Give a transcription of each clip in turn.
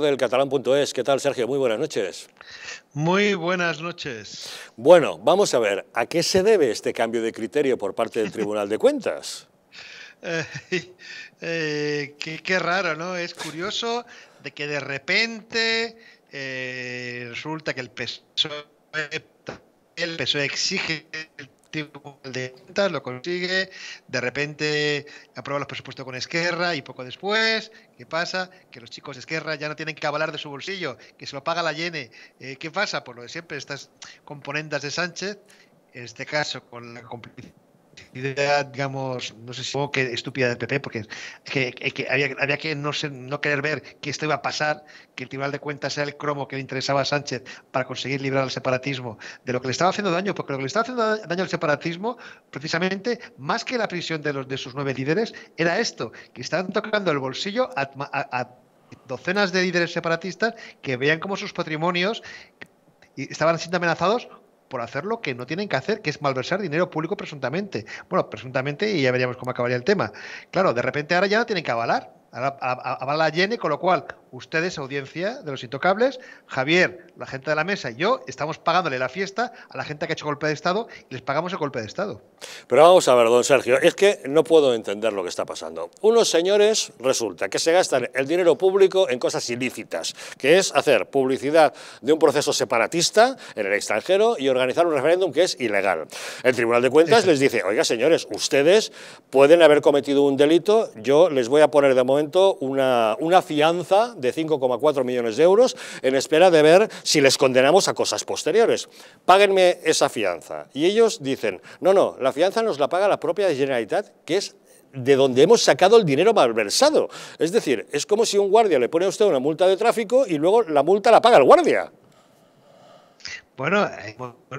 del catalán.es. ¿Qué tal, Sergio? Muy buenas noches. Muy buenas noches. Bueno, vamos a ver, ¿a qué se debe este cambio de criterio por parte del Tribunal de Cuentas? Eh, eh, qué, raro, ¿no? Es curioso de que de repente eh, resulta que el PSOE, el PSOE exige el tipo de lo consigue, de repente aprueba los presupuestos con Esquerra y poco después, ¿qué pasa? Que los chicos de Esquerra ya no tienen que avalar de su bolsillo, que se lo paga la Yene. Eh, ¿Qué pasa? Por lo de siempre, estas componentes de Sánchez, en este caso con la complicidad idea, digamos, no sé si supongo que estúpida del PP, porque que, había, que no, ser, no querer ver que esto iba a pasar, que el Tribunal de Cuentas era el cromo que le interesaba a Sánchez para conseguir librar al separatismo de lo que le estaba haciendo daño, porque lo que le estaba haciendo daño al separatismo, precisamente, más que la prisión de, los, de sus nueve líderes, era esto, que estaban tocando el bolsillo a, a docenas de líderes separatistas que veían como sus patrimonios estaban siendo amenazados por hacer lo que no tienen que hacer, que es malversar dinero público presuntamente. Bueno, presuntamente y ya veríamos cómo acabaría el tema. Claro, de repente ahora ya no tienen que avalar, avala a, con lo cual ustedes, audiencia de los intocables, Javier, la gente de la mesa y yo, estamos pagándole la fiesta a la gente que ha hecho golpe de Estado y les pagamos el golpe de Estado. Pero vamos a ver, don Sergio, es que no puedo entender lo que está pasando. Unos señores resulta que se gastan el dinero público en cosas ilícitas, que es hacer publicidad de un proceso separatista en el extranjero y organizar un referéndum que es ilegal. El Tribunal de Cuentas les dice, oiga señores, ustedes pueden haber cometido un delito, yo les voy a poner de momento una, una fianza de 5,4 millones de euros en espera de ver si les condenamos a cosas posteriores. Páguenme esa fianza. Y ellos dicen, no, no, la fianza nos la paga la propia Generalitat, que es de donde hemos sacado el dinero malversado. Es decir, es como si un guardia le pone a usted una multa de tráfico y luego la multa la paga el guardia. Bueno,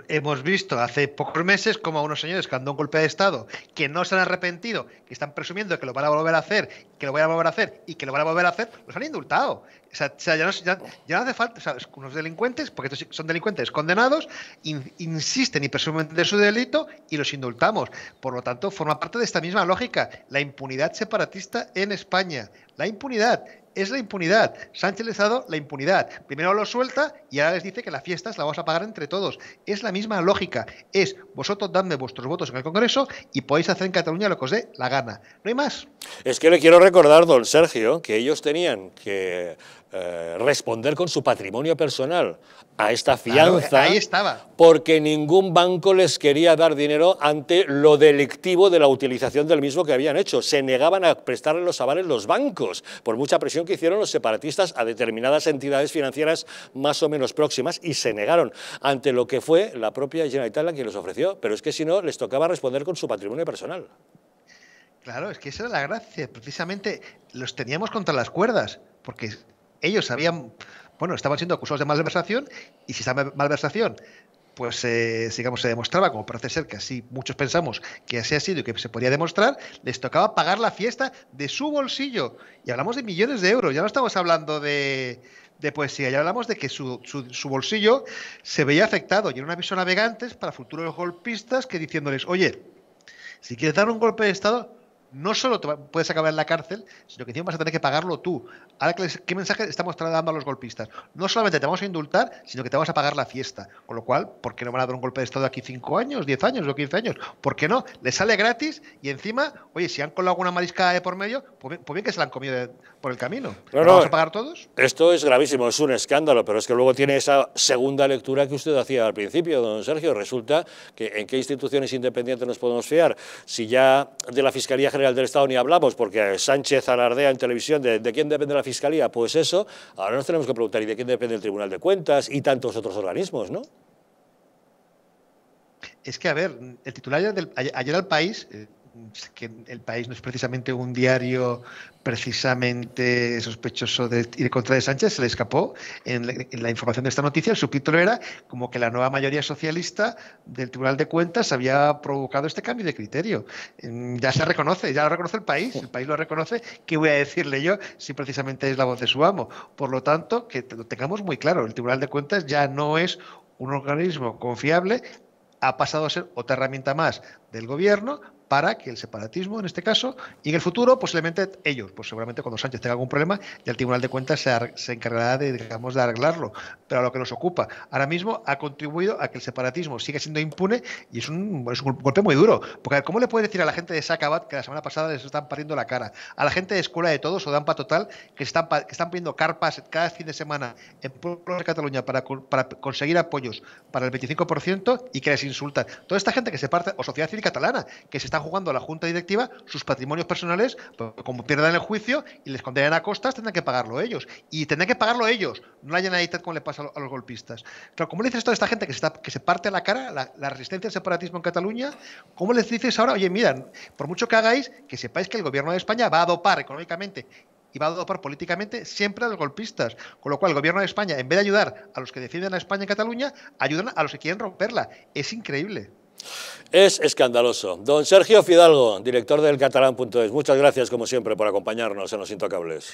hemos visto hace pocos meses como unos señores que han dado un golpe de Estado, que no se han arrepentido, que están presumiendo que lo van a volver a hacer, que lo van a volver a hacer y que lo van a volver a hacer, los han indultado. O sea, ya, no, hace falta, o sea, unos delincuentes, porque estos son delincuentes condenados, insisten y presumen de su delito y los indultamos. Por lo tanto, forma parte de esta misma lógica, la impunidad separatista en España. La impunidad es la impunidad. Sánchez les ha dado la impunidad. Primero lo suelta y ahora les dice que las fiestas la vamos a pagar entre todos. Es la misma lógica. Es vosotros dadme vuestros votos en el Congreso y podéis hacer en Cataluña lo que os dé la gana. No hay más. Es que le quiero recordar, don Sergio, que ellos tenían que eh, responder con su patrimonio personal a esta fianza. ahí estaba. Porque ningún banco les quería dar dinero ante lo delictivo de la utilización del mismo que habían hecho. Se negaban a prestarle los avales los bancos, por mucha presión que hicieron los separatistas a determinadas entidades financieras más o menos próximas y se negaron ante lo que fue la propia Generalitat la que los ofreció, pero es que si no les tocaba responder con su patrimonio personal. Claro, es que esa era la gracia, precisamente los teníamos contra las cuerdas, porque ellos habían, bueno, estaban siendo acusados de malversación y si esa malversación pues eh, digamos se demostraba, como parece ser que así muchos pensamos que así ha sido y que se podía demostrar, les tocaba pagar la fiesta de su bolsillo. Y hablamos de millones de euros, ya no estamos hablando de, de poesía, ya hablamos de que su, su, su, bolsillo se veía afectado y era una aviso a navegantes para futuros golpistas que diciéndoles, oye, si quieres dar un golpe de Estado, no solo puedes acabar en la cárcel, sino que encima vas a tener que pagarlo tú. ¿qué mensaje estamos dando a los golpistas? No solamente te vamos a indultar, sino que te vamos a pagar la fiesta. Con lo cual, ¿por qué no van a dar un golpe de Estado aquí cinco años, diez años o 15 años? ¿Por qué no? Les sale gratis y encima, oye, si han colado alguna mariscada de por medio, pues, pues bien, que se la han comido por el camino. No, ¿Vamos a pagar todos? Esto es gravísimo, es un escándalo, pero es que luego tiene esa segunda lectura que usted hacía al principio, don Sergio. Resulta que en qué instituciones independientes nos podemos fiar. Si ya de la Fiscalía General del Estado ni hablamos, porque Sánchez alardea en televisión de, de quién depende la Fiscalía. Pues eso, ahora nos tenemos que preguntar, ¿y de quién depende el Tribunal de Cuentas y tantos otros organismos, no? Es que, a ver, el titular ayer al país... Eh, pues, que el país no es precisamente un diario precisamente sospechoso de ir contra de Sánchez, se le escapó en la, información de esta noticia, el subtítulo era como que la nueva mayoría socialista del Tribunal de Cuentas había provocado este cambio de criterio. Mm, ya se reconoce, ya lo reconoce el país, el país lo reconoce, ¿qué voy a decirle yo si precisamente es la voz de su amo? Por lo tanto, que lo tengamos muy claro, el Tribunal de Cuentas ya no es un organismo confiable, ha pasado a ser otra herramienta más del gobierno para que el separatismo, en este caso, y en el futuro, posiblemente ellos, pues seguramente cuando Sánchez tenga algún problema, ya el Tribunal de Cuentas se, encargará de, digamos, de arreglarlo. Pero a lo que nos ocupa, ahora mismo ha contribuido a que el separatismo siga siendo impune y es un, golpe muy duro. Porque, a ver, ¿cómo le puede decir a la gente de Sacabat que la semana pasada les están partiendo la cara? A la gente de Escuela de Todos o de Ampa Total que están, que están pidiendo carpas cada fin de semana en pueblos de Cataluña para, conseguir apoyos para el 25% y que les insultan. Toda esta gente que se parte, o sociedad civil catalana, que se está jugando a la junta directiva sus patrimonios personales, pues, como pierdan el juicio y les condenen a costas, tendrán que pagarlo ellos. Y tendrán que pagarlo ellos, no la Generalitat como le pasa a los golpistas. Claro, ¿cómo le dices toda esta gente que se, está, que se parte la cara la, resistencia al separatismo en Cataluña? ¿Cómo les dices ahora, oye, mira, por mucho que hagáis, que sepáis que el gobierno de España va a dopar económicamente y va a dopar políticamente siempre a los golpistas. Con lo cual, el gobierno de España, en vez de ayudar a los que defienden a España en Cataluña, ayudan a los que quieren romperla. Es increíble. Es escandaloso. Don Sergio Fidalgo, director del catalán.es, muchas gracias como siempre por acompañarnos en Los Intocables.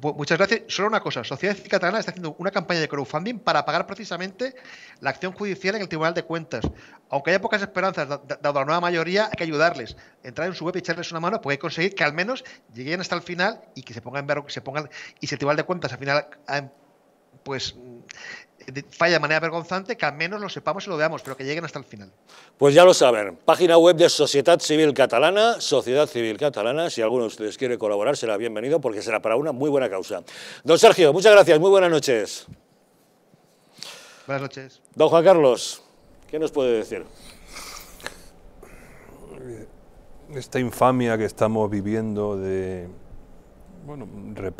Muchas gracias. Solo una cosa, Sociedad Catalana está haciendo una campaña de crowdfunding para pagar precisamente la acción judicial en el Tribunal de Cuentas. Aunque haya pocas esperanzas, dado la nueva mayoría, hay que ayudarles. Entrar en su web y echarles una mano porque hay que conseguir que al menos lleguen hasta el final y que se pongan, se pongan y si el Tribunal de Cuentas al final ah, pues falla de manera vergonzante, que al menos lo sepamos y lo veamos, pero que lleguen hasta el final. Pues ya lo saben, página web de Sociedad Civil Catalana, Sociedad Civil Catalana, si alguno de ustedes quiere colaborar será bienvenido porque será para una muy buena causa. Don Sergio, muchas gracias, muy buenas noches. Buenas noches. Don Juan Carlos, ¿qué nos puede decir? Esta infamia que estamos viviendo de, bueno, reparto.